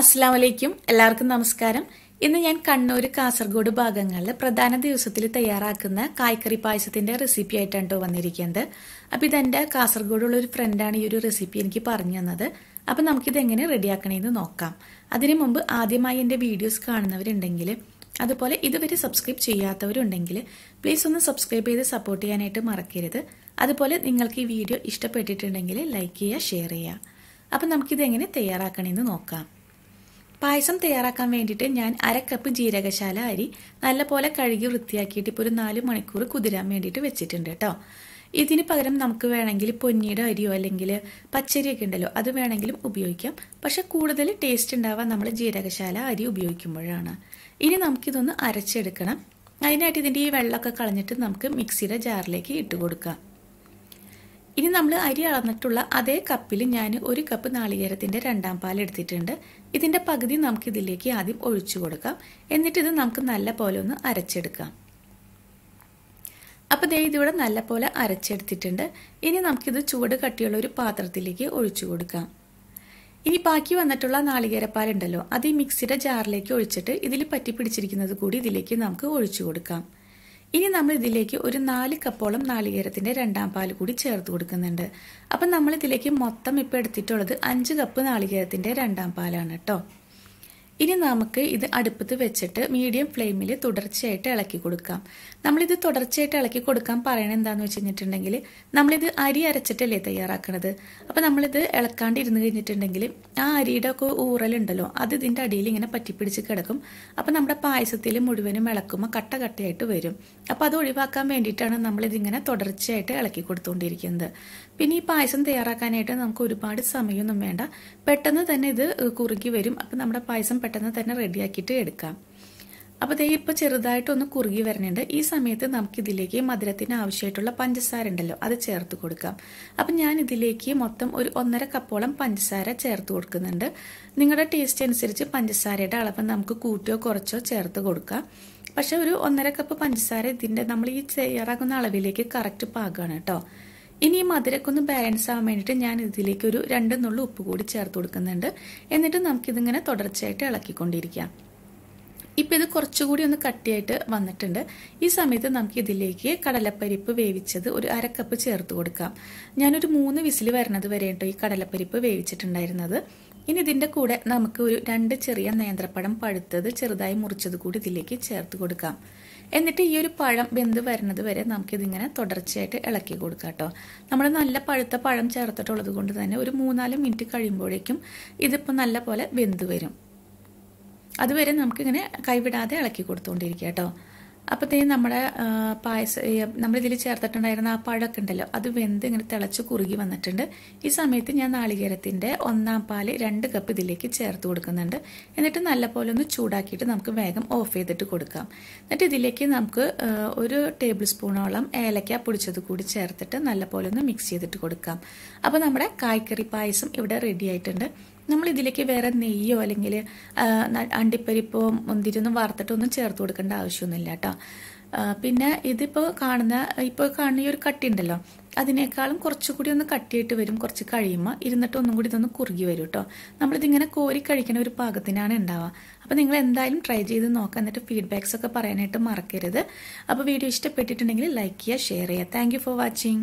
അസ്സാം വലൈക്കും എല്ലാവർക്കും നമസ്കാരം ഇന്ന് ഞാൻ കണ്ണൂർ കാസർഗോഡ് ഭാഗങ്ങളിൽ പ്രധാന ദിവസത്തിൽ തയ്യാറാക്കുന്ന കായ്ക്കറി പായസത്തിന്റെ റെസിപ്പി ആയിട്ടാണ് കേട്ടോ വന്നിരിക്കുന്നത് അപ്പൊ ഇതെന്റെ കാസർഗോഡുള്ള ഒരു ഫ്രണ്ടാണ് ഈ ഒരു റെസിപ്പി എനിക്ക് പറഞ്ഞു തന്നത് നമുക്ക് നമുക്കിത് എങ്ങനെ റെഡിയാക്കണമെന്ന് നോക്കാം അതിനു മുമ്പ് ആദ്യമായി എൻ്റെ വീഡിയോസ് കാണുന്നവരുണ്ടെങ്കിൽ അതുപോലെ ഇതുവരെ സബ്സ്ക്രൈബ് ചെയ്യാത്തവരുണ്ടെങ്കിൽ പ്ലീസ് ഒന്ന് സബ്സ്ക്രൈബ് ചെയ്ത് സപ്പോർട്ട് ചെയ്യാനായിട്ട് മറക്കരുത് അതുപോലെ നിങ്ങൾക്ക് ഈ വീഡിയോ ഇഷ്ടപ്പെട്ടിട്ടുണ്ടെങ്കിൽ ലൈക്ക് ചെയ്യുക ഷെയർ ചെയ്യുക അപ്പൊ നമുക്കിത് എങ്ങനെ തയ്യാറാക്കണമെന്ന് നോക്കാം പായസം തയ്യാറാക്കാൻ വേണ്ടിയിട്ട് ഞാൻ അര കപ്പ് ജീരകശാല അരി നല്ലപോലെ കഴുകി വൃത്തിയാക്കിയിട്ട് ഇപ്പോൾ ഒരു നാല് മണിക്കൂർ കുതിരാൻ വേണ്ടിയിട്ട് വെച്ചിട്ടുണ്ട് കേട്ടോ ഇതിന് പകരം നമുക്ക് വേണമെങ്കിൽ പൊന്നിയുടെ അരിയോ അല്ലെങ്കിൽ പച്ചരിയൊക്കെ ഉണ്ടല്ലോ അത് വേണമെങ്കിലും ഉപയോഗിക്കാം പക്ഷെ കൂടുതൽ ടേസ്റ്റ് ഉണ്ടാവാൻ നമ്മൾ ജീരകശാല അരി ഉപയോഗിക്കുമ്പോഴാണ് ഇനി നമുക്കിതൊന്ന് അരച്ചെടുക്കണം അതിനായിട്ട് ഇതിൻ്റെ ഈ വെള്ളമൊക്കെ കളഞ്ഞിട്ട് നമുക്ക് മിക്സിയുടെ ജാറിലേക്ക് ഇട്ട് കൊടുക്കാം ഇനി നമ്മൾ അരി അളന്നിട്ടുള്ള അതേ കപ്പിൽ ഞാൻ ഒരു കപ്പ് നാളികേരത്തിന്റെ രണ്ടാം പാൽ എടുത്തിട്ടുണ്ട് ഇതിന്റെ പകുതി നമുക്ക് ഇതിലേക്ക് ആദ്യം ഒഴിച്ചു കൊടുക്കാം എന്നിട്ട് ഇത് നമുക്ക് നല്ല പോലെ ഒന്ന് അരച്ചെടുക്കാം അപ്പോൾ ദേ ഇതിവിടെ നല്ല പോലെ അരച്ചെടുത്തിട്ടുണ്ട് ഇനി നമുക്കിത് ചുവട് കട്ടിയുള്ള ഒരു പാത്രത്തിലേക്ക് ഒഴിച്ചു കൊടുക്കാം ഇനി ബാക്കി വന്നിട്ടുള്ള ഉണ്ടല്ലോ അത് ഈ മിക്സിയുടെ ജാറിലേക്ക് ഒഴിച്ചിട്ട് ഇതിൽ പറ്റി പിടിച്ചിരിക്കുന്നത് കൂടി ഇതിലേക്ക് നമുക്ക് ഒഴിച്ചു കൊടുക്കാം ഇനി നമ്മൾ ഇതിലേക്ക് ഒരു നാല് കപ്പോളം നാളികേരത്തിന്റെ രണ്ടാം പാൽ കൂടി ചേർത്ത് കൊടുക്കുന്നുണ്ട് അപ്പം നമ്മൾ ഇതിലേക്ക് മൊത്തം ഇപ്പോൾ എടുത്തിട്ടുള്ളത് അഞ്ച് കപ്പ് നാളികേരത്തിന്റെ രണ്ടാം പാലാണ് കേട്ടോ ഇനി നമുക്ക് ഇത് അടുപ്പത്ത് വെച്ചിട്ട് മീഡിയം ഫ്ലെയിമിൽ തുടർച്ചയായിട്ട് ഇളക്കി കൊടുക്കാം നമ്മളിത് തുടർച്ചയായിട്ട് ഇളക്കി കൊടുക്കാൻ പറയണത് എന്താണെന്ന് വെച്ച് കഴിഞ്ഞിട്ടുണ്ടെങ്കിൽ നമ്മളിത് അരി അരച്ചിട്ടല്ലേ തയ്യാറാക്കണത് അപ്പോൾ നമ്മളിത് ഇളക്കാണ്ട് ഇരുന്ന് കഴിഞ്ഞിട്ടുണ്ടെങ്കിൽ ആ അരിയുടെ ഒക്കെ ഊറലുണ്ടല്ലോ അത് ഇതിൻ്റെ അടിയിൽ ഇങ്ങനെ പറ്റിപ്പിടിച്ച് കിടക്കും അപ്പോൾ നമ്മുടെ പായസത്തിൽ മുഴുവനും ഇളക്കുമ്പോൾ കട്ട കട്ടയായിട്ട് വരും അപ്പോൾ അത് ഒഴിവാക്കാൻ വേണ്ടിയിട്ടാണ് നമ്മളിതിങ്ങനെ തുടർച്ചയായിട്ട് ഇളക്കി കൊടുത്തുകൊണ്ടിരിക്കുന്നത് പിന്നെ ഈ പായസം തയ്യാറാക്കാനായിട്ട് നമുക്ക് ഒരുപാട് സമയമൊന്നും വേണ്ട പെട്ടെന്ന് തന്നെ ഇത് കുറുകി വരും അപ്പോൾ നമ്മുടെ പായസം പെട്ടെന്ന് തന്നെ റെഡിയാക്കിയിട്ട് എടുക്കാം അപ്പോൾ ദേ ഇപ്പോൾ ചെറുതായിട്ടൊന്ന് കുറുകി വരണുണ്ട് ഈ സമയത്ത് നമുക്കിതിലേക്ക് മധുരത്തിന് ആവശ്യമായിട്ടുള്ള പഞ്ചസാര ഉണ്ടല്ലോ അത് ചേർത്ത് കൊടുക്കാം അപ്പം ഞാൻ ഇതിലേക്ക് മൊത്തം ഒരു ഒന്നര കപ്പോളം പഞ്ചസാര ചേർത്ത് കൊടുക്കുന്നുണ്ട് നിങ്ങളുടെ ടേസ്റ്റ് അനുസരിച്ച് പഞ്ചസാരയുടെ അളവ് നമുക്ക് കൂട്ടിയോ കുറച്ചോ ചേർത്ത് കൊടുക്കാം പക്ഷെ ഒരു ഒന്നര കപ്പ് പഞ്ചസാര ഇതിൻ്റെ നമ്മൾ ഈ തയ്യാറാക്കുന്ന അളവിലേക്ക് കറക്റ്റ് പാകമാണ് കേട്ടോ ഇനി ഈ മധുരക്കൊന്ന് ബാലൻസ് ആവാൻ വേണ്ടിയിട്ട് ഞാൻ ഇതിലേക്ക് ഒരു രണ്ടെന്നുള്ള നുള്ളു ഉപ്പ് കൂടി ചേർത്ത് കൊടുക്കുന്നുണ്ട് എന്നിട്ട് നമുക്കിതിങ്ങനെ തുടർച്ചയായിട്ട് ഇളക്കിക്കൊണ്ടിരിക്കാം ഇപ്പം ഇത് കുറച്ചുകൂടി ഒന്ന് കട്ടിയായിട്ട് വന്നിട്ടുണ്ട് ഈ സമയത്ത് നമുക്ക് ഇതിലേക്ക് കടലപ്പരിപ്പ് വേവിച്ചത് ഒരു അരക്കപ്പ് ചേർത്ത് കൊടുക്കാം ഞാനൊരു മൂന്ന് വിസിൽ വരണത് വരെ കേട്ടോ ഈ കടലപ്പരിപ്പ് വേവിച്ചിട്ടുണ്ടായിരുന്നത് ഇനി ഇതിൻ്റെ കൂടെ നമുക്ക് ഒരു രണ്ട് ചെറിയ നേന്ത്രപ്പഴം പഴുത്തത് ചെറുതായി മുറിച്ചത് കൂടി ഇതിലേക്ക് ചേർത്ത് കൊടുക്കാം എന്നിട്ട് ഈ ഒരു പഴം വെന്ത് വരുന്നത് വരെ നമുക്കിതിങ്ങനെ തുടർച്ചയായിട്ട് ഇളക്കി കൊടുക്കാം കേട്ടോ നമ്മൾ നല്ല പഴുത്ത പഴം ചേർത്തിട്ടുള്ളത് കൊണ്ട് തന്നെ ഒരു മൂന്നാല് മിനിറ്റ് കഴിയുമ്പോഴേക്കും ഇതിപ്പോൾ നല്ല പോലെ വെന്ത് വരും അതുവരെ നമുക്കിങ്ങനെ കൈവിടാതെ ഇളക്കി കൊടുത്തുകൊണ്ടിരിക്കുക കേട്ടോ അപ്പോഴത്തേനും നമ്മുടെ പായസം നമ്മളിതിൽ ചേർത്തിട്ടുണ്ടായിരുന്ന ആ പഴമൊക്കെ ഉണ്ടല്ലോ അത് വെന്ത് ഇങ്ങനെ തിളച്ച് കുറുകി വന്നിട്ടുണ്ട് ഈ സമയത്ത് ഞാൻ നാളികേരത്തിൻ്റെ ഒന്നാം പാല് രണ്ട് കപ്പ് ഇതിലേക്ക് ചേർത്ത് കൊടുക്കുന്നുണ്ട് എന്നിട്ട് നല്ലപോലെ ഒന്ന് ചൂടാക്കിയിട്ട് നമുക്ക് വേഗം ഓഫ് ചെയ്തിട്ട് കൊടുക്കാം എന്നിട്ട് ഇതിലേക്ക് നമുക്ക് ഒരു ടേബിൾ സ്പൂണോളം ഏലക്ക പൊടിച്ചത് കൂടി ചേർത്തിട്ട് നല്ലപോലെ ഒന്ന് മിക്സ് ചെയ്തിട്ട് കൊടുക്കാം അപ്പോൾ നമ്മുടെ കായ്ക്കറി പായസം ഇവിടെ റെഡി ആയിട്ടുണ്ട് നമ്മൾ ഇതിലേക്ക് വേറെ നെയ്യോ അല്ലെങ്കിൽ അണ്ടിപ്പരിപ്പോ മുന്തിരിയൊന്നും വറുത്തിട്ടൊന്നും ചേർത്ത് കൊടുക്കേണ്ട ആവശ്യമൊന്നുമില്ല കേട്ടോ പിന്നെ ഇതിപ്പോൾ കാണുന്ന ഇപ്പോൾ കാണുന്ന ഈ ഒരു കട്ടി ഉണ്ടല്ലോ അതിനേക്കാളും കുറച്ചുകൂടി ഒന്ന് കട്ടിയിട്ട് വരും കുറച്ച് കഴിയുമ്പോൾ ഇരുന്നിട്ട് ഒന്നും കൂടി ഇതൊന്ന് കുറുകി വരും കേട്ടോ നമ്മളിതിങ്ങനെ കോരി കഴിക്കണ ഒരു പാകത്തിനാണ് ഉണ്ടാവുക അപ്പോൾ നിങ്ങൾ എന്തായാലും ട്രൈ ചെയ്ത് നോക്കുക എന്നിട്ട് ഫീഡ്ബാക്സ് ഒക്കെ പറയാനായിട്ട് മറക്കരുത് അപ്പോൾ വീഡിയോ ഇഷ്ടപ്പെട്ടിട്ടുണ്ടെങ്കിൽ ലൈക്ക് ചെയ്യുക ഷെയർ ചെയ്യുക താങ്ക് ഫോർ വാച്ചിങ്